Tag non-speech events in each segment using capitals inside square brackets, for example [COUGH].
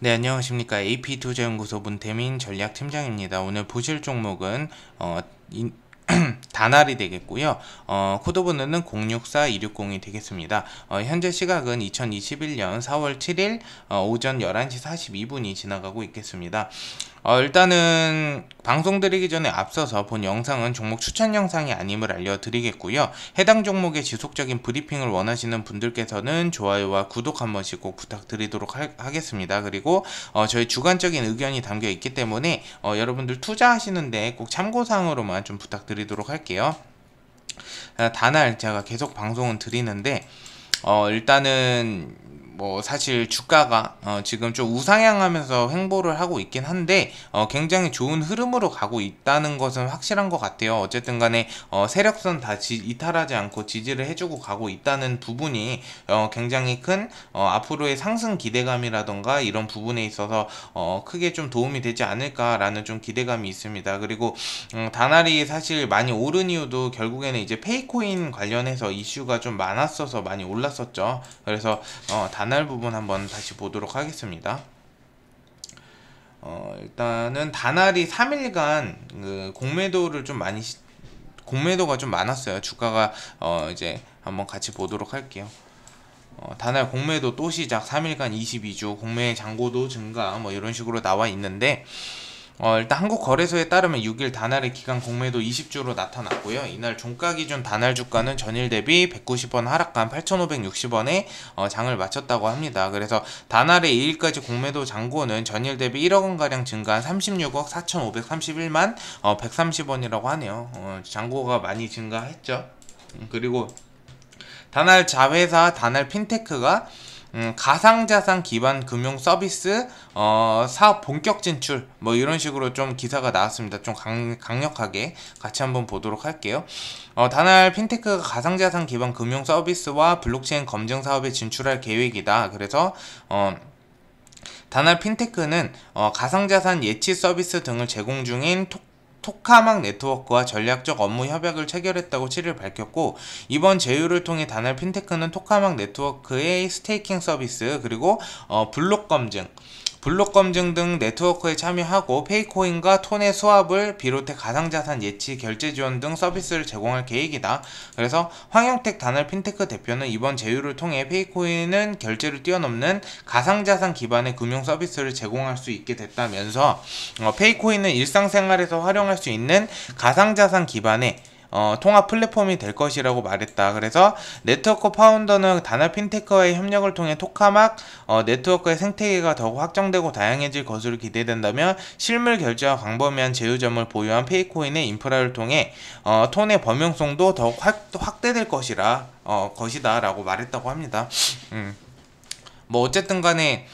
네 안녕하십니까 AP투자연구소 문태민 전략팀장입니다. 오늘 보실 종목은 어, 이, 단알이 [CLEARS THROAT] 되겠고요. 어, 코드번호는 064260이 되겠습니다. 어, 현재 시각은 2021년 4월 7일 어, 오전 11시 42분이 지나가고 있겠습니다. 어, 일단은 방송 드리기 전에 앞서서 본 영상은 종목 추천 영상이 아님을 알려드리겠고요. 해당 종목의 지속적인 브리핑을 원하시는 분들께서는 좋아요와 구독 한 번씩 꼭 부탁드리도록 하, 겠습니다 그리고 어, 저희 주관적인 의견이 담겨 있기 때문에 어, 여러분들 투자하시는데 꼭 참고사항으로만 좀 부탁드리도록 할게요. 단알 아, 제가 계속 방송은 드리는데 어, 일단은 뭐 사실 주가가 어 지금 좀 우상향하면서 횡보를 하고 있긴 한데 어 굉장히 좋은 흐름으로 가고 있다는 것은 확실한 것 같아요. 어쨌든 간에 어 세력선 다 지, 이탈하지 않고 지지를 해주고 가고 있다는 부분이 어 굉장히 큰어 앞으로의 상승 기대감이라던가 이런 부분에 있어서 어 크게 좀 도움이 되지 않을까라는 좀 기대감이 있습니다. 그리고 음 다날이 사실 많이 오른 이유도 결국에는 이제 페이코인 관련해서 이슈가 좀 많았어서 많이 올랐었죠. 그래서 어, 다 단할 부분 한번 다시 보도록 하겠습니다. 어, 일단은 단알이 3일간 그 공매도를 좀 많이 공매도가 좀 많았어요. 주가가 어, 이제 한번 같이 보도록 할게요. 어, 단알 공매도 또 시작 3일간 22주 공매 잔고도 증가 뭐 이런 식으로 나와 있는데 어, 일단 한국거래소에 따르면 6일 단할의 기간 공매도 20주로 나타났고요. 이날 종가 기준 단할 주가는 전일 대비 190원 하락한 8,560원에 어, 장을 마쳤다고 합니다. 그래서 단할의 2일까지 공매도 잔고는 전일 대비 1억 원가량 증가한 36억 4,531만 어, 130원이라고 하네요. 어, 잔고가 많이 증가했죠. 그리고 단할 자회사 단할 핀테크가 음, 가상자산 기반 금융 서비스 어, 사업 본격 진출 뭐 이런 식으로 좀 기사가 나왔습니다. 좀 강, 강력하게 같이 한번 보도록 할게요. 어, 단알 핀테크가 가상자산 기반 금융 서비스와 블록체인 검증 사업에 진출할 계획이다. 그래서 어, 단알 핀테크는 어, 가상자산 예치 서비스 등을 제공 중인 토 토카망 네트워크와 전략적 업무 협약을 체결했다고 7일 밝혔고 이번 제휴를 통해 단일 핀테크는 토카망 네트워크의 스테이킹 서비스 그리고 어, 블록 검증 블록 검증 등 네트워크에 참여하고 페이코인과 톤의 수합을 비롯해 가상자산 예치, 결제 지원 등 서비스를 제공할 계획이다. 그래서 황영택 단월 핀테크 대표는 이번 제휴를 통해 페이코인은 결제를 뛰어넘는 가상자산 기반의 금융 서비스를 제공할 수 있게 됐다면서 어, 페이코인은 일상생활에서 활용할 수 있는 가상자산 기반의 어, 통합 플랫폼이 될 것이라고 말했다. 그래서 네트워크 파운더는 단합 핀테크와의 협력을 통해 토카막 어, 네트워크의 생태계가 더욱 확정되고 다양해질 것으로 기대된다면 실물 결제와 광범위한 제휴점을 보유한 페이코인의 인프라를 통해 어, 톤의 범용성도 더욱 확, 확대될 것이라 어, 것이다라고 말했다고 합니다. 음. 뭐 어쨌든 간에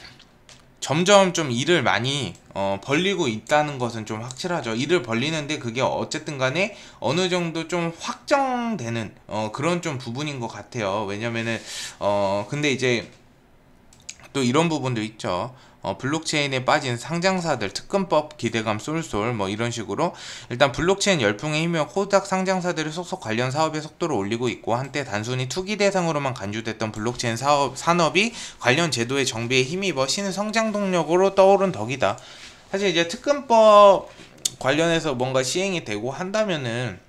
점점 좀 일을 많이 어, 벌리고 있다는 것은 좀 확실하죠. 일을 벌리는데 그게 어쨌든 간에 어느 정도 좀 확정되는 어, 그런 좀 부분인 것 같아요. 왜냐면은 어, 근데 이제 또 이런 부분도 있죠. 어, 블록체인에 빠진 상장사들 특근법 기대감 쏠쏠 뭐 이런 식으로 일단 블록체인 열풍에 힘입어 코닥 상장사들이 속속 관련 사업의 속도를 올리고 있고 한때 단순히 투기 대상으로만 간주됐던 블록체인 사업 산업이 관련 제도의 정비에 힘입어 신성장 동력으로 떠오른 덕이다. 사실 이제 특근법 관련해서 뭔가 시행이 되고 한다면은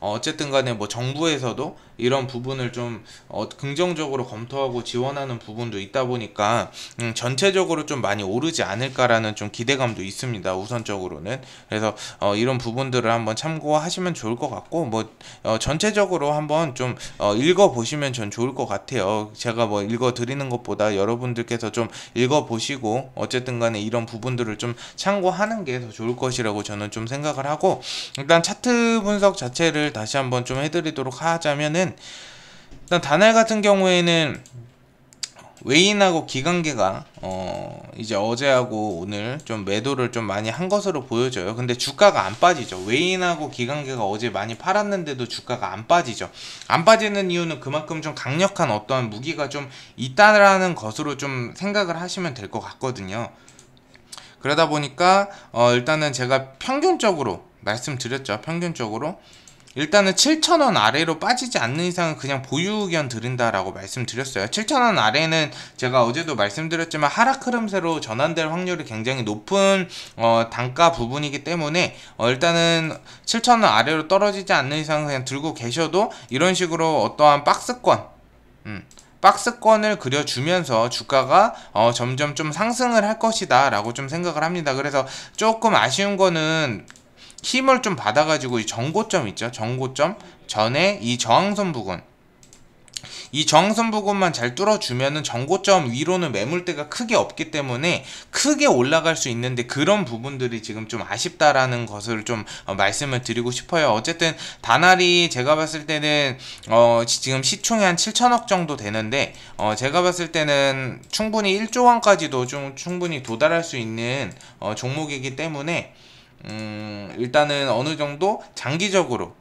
어, 어쨌든 간에 뭐 정부에서도 이런 부분을 좀 어, 긍정적으로 검토하고 지원하는 부분도 있다 보니까 음, 전체적으로 좀 많이 오르지 않을까라는 좀 기대감도 있습니다. 우선적으로는 그래서 어, 이런 부분들을 한번 참고하시면 좋을 것 같고 뭐 어, 전체적으로 한번 좀 어, 읽어 보시면 전 좋을 것 같아요. 제가 뭐 읽어 드리는 것보다 여러분들께서 좀 읽어 보시고 어쨌든간에 이런 부분들을 좀 참고하는 게 더 좋을 것이라고 저는 좀 생각을 하고 일단 차트 분석 자체를 다시 한번 좀 해드리도록 하자면은 경우에는 일단 단알 같은 경우에는 외인하고 기관계가 어 이제 어제하고 오늘 좀 매도를 좀 많이 한 것으로 보여져요. 근데 주가가 안 빠지죠. 외인하고 기관계가 어제 많이 팔았는데도 주가가 안 빠지죠. 안 빠지는 이유는 그만큼 좀 강력한 어떠한 무기가 좀 있다라는 것으로 좀 생각을 하시면 될 것 같거든요. 그러다 보니까 어 일단은 제가 평균적으로 말씀드렸죠. 평균적으로 일단은 7,000원 아래로 빠지지 않는 이상은 그냥 보유 의견 드린다라고 말씀드렸어요. 7,000원 아래는 제가 어제도 말씀드렸지만 하락 흐름세로 전환될 확률이 굉장히 높은 어, 단가 부분이기 때문에 어, 일단은 7,000원 아래로 떨어지지 않는 이상은 그냥 들고 계셔도 이런 식으로 어떠한 박스권 음, 박스권을 그려주면서 주가가 어, 점점 좀 상승을 할 것이다 라고 좀 생각을 합니다. 그래서 조금 아쉬운 거는 힘을 좀 받아가지고 이 정고점 있죠. 정고점 전에 이 저항선 부근 이 저항선 부근만 잘 뚫어주면은 정고점 위로는 매물대가 크게 없기 때문에 크게 올라갈 수 있는데 그런 부분들이 지금 좀 아쉽다라는 것을 좀 어, 말씀을 드리고 싶어요. 어쨌든 다날이 제가 봤을 때는 어, 지금 시총이 한 7천억 정도 되는데 어, 제가 봤을 때는 충분히 1조 원까지도 좀 충분히 도달할 수 있는 어 종목이기 때문에 음, 일단은 어느 정도 장기적으로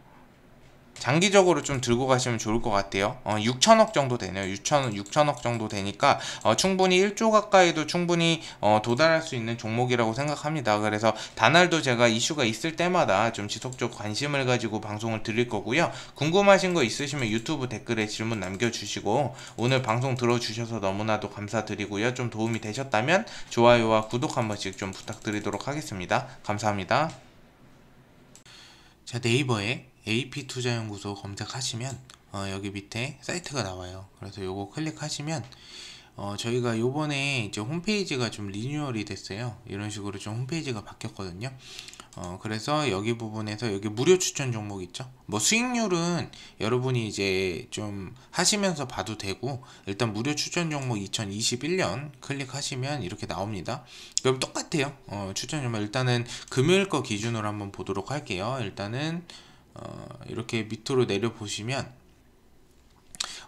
장기적으로 좀 들고 가시면 좋을 것 같아요. 어, 6천억 정도 되네요. 6천 6천억 정도 되니까 어, 충분히 1조 가까이도 충분히 어, 도달할 수 있는 종목이라고 생각합니다. 그래서 단알도 제가 이슈가 있을 때마다 좀 지속적 관심을 가지고 방송을 드릴 거고요. 궁금하신 거 있으시면 유튜브 댓글에 질문 남겨주시고 오늘 방송 들어주셔서 너무나도 감사드리고요. 좀 도움이 되셨다면 좋아요와 구독 한 번씩 좀 부탁드리도록 하겠습니다. 감사합니다. 자 네이버에 AP투자연구소 검색하시면 어, 여기 밑에 사이트가 나와요 그래서 요거 클릭하시면 어, 저희가 요번에 이제 홈페이지가 좀 리뉴얼이 됐어요 이런 식으로 좀 홈페이지가 바뀌었거든요 어, 그래서 여기 부분에서 여기 무료 추천 종목 있죠 뭐 수익률은 여러분이 이제 좀 하시면서 봐도 되고 일단 무료 추천 종목 2021년 클릭하시면 이렇게 나옵니다 그럼 똑같아요 어, 추천 종목 일단은 금요일 거 기준으로 한번 보도록 할게요 일단은 어, 이렇게 밑으로 내려 보시면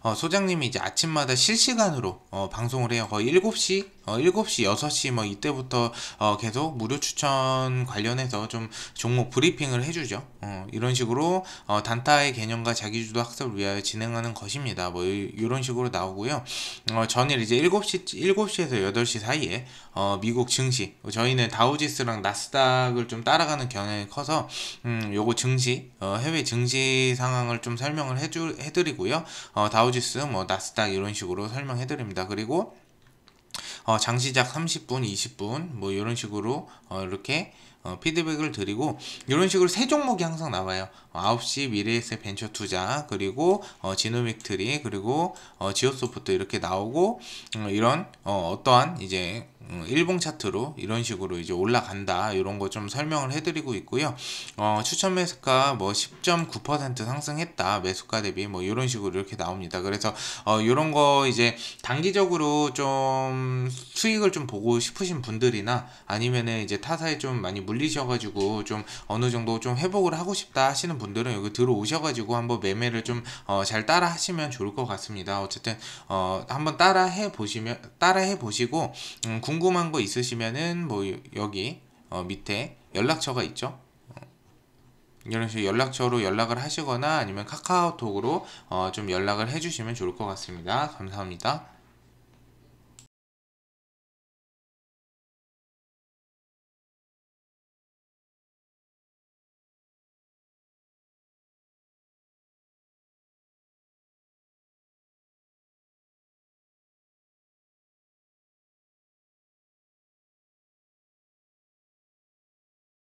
어, 소장님이 이제 아침마다 실시간으로 어, 방송을 해요. 거의 7시, 어, 7시, 6시 뭐 이때부터 어, 계속 무료 추천 관련해서 좀 종목 브리핑을 해주죠. 어, 이런 식으로 어, 단타의 개념과 자기주도 학습을 위하여 진행하는 것입니다. 뭐 이런 식으로 나오고요. 어, 전일 이제 7시, 7시에서 8시 사이에 어, 미국 증시, 저희는 다우지스랑 나스닥을 좀 따라가는 경향이 커서 음, 요거 증시, 어, 해외 증시 상황을 좀 설명을 해주, 해드리고요. 어, 다우 다우지수, 뭐 나스닥 이런 식으로 설명해 드립니다. 그리고 어, 장 시작 30분, 20분 뭐 이런 식으로 어, 이렇게 어, 피드백을 드리고 이런 식으로 세 종목이 항상 나와요. 어, 9시 미래에셋 벤처 투자 그리고 어, 지노믹 트리 그리고 어, 지오소프트 이렇게 나오고 어, 이런 어, 어떠한 이제 어, 일봉 차트로 이런 식으로 이제 올라간다 이런 거 좀 설명을 해드리고 있고요 어, 추천 매수가 뭐 10.9% 상승했다 매수가 대비 뭐 이런 식으로 이렇게 나옵니다 그래서 어, 이런 거 이제 단기적으로 좀 수익을 좀 보고 싶으신 분들이나 아니면은 이제 타사에 좀 많이 물리셔가지고 좀 어느 정도 좀 회복을 하고 싶다 하시는 분들은 여기 들어오셔가지고 한번 매매를 좀잘 어, 따라 하시면 좋을 것 같습니다 어쨌든 어, 한번 따라 해 보시면 따라 해 보시고 음, 궁금한 거 있으시면은 뭐 여기 어 밑에 연락처가 있죠. 어, 이런 식으로 연락처로 연락을 하시거나 아니면 카카오톡으로 어좀 연락을 해주시면 좋을 것 같습니다. 감사합니다.